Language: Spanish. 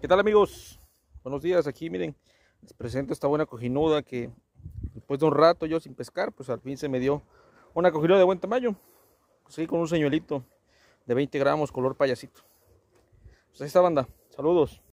¿Qué tal amigos? Buenos días, aquí miren, les presento esta buena cojinuda que después de un rato yo sin pescar, pues al fin se me dio una cojinuda de buen tamaño, pues con un señuelito de 20 gramos color payasito. Pues ahí está banda, saludos.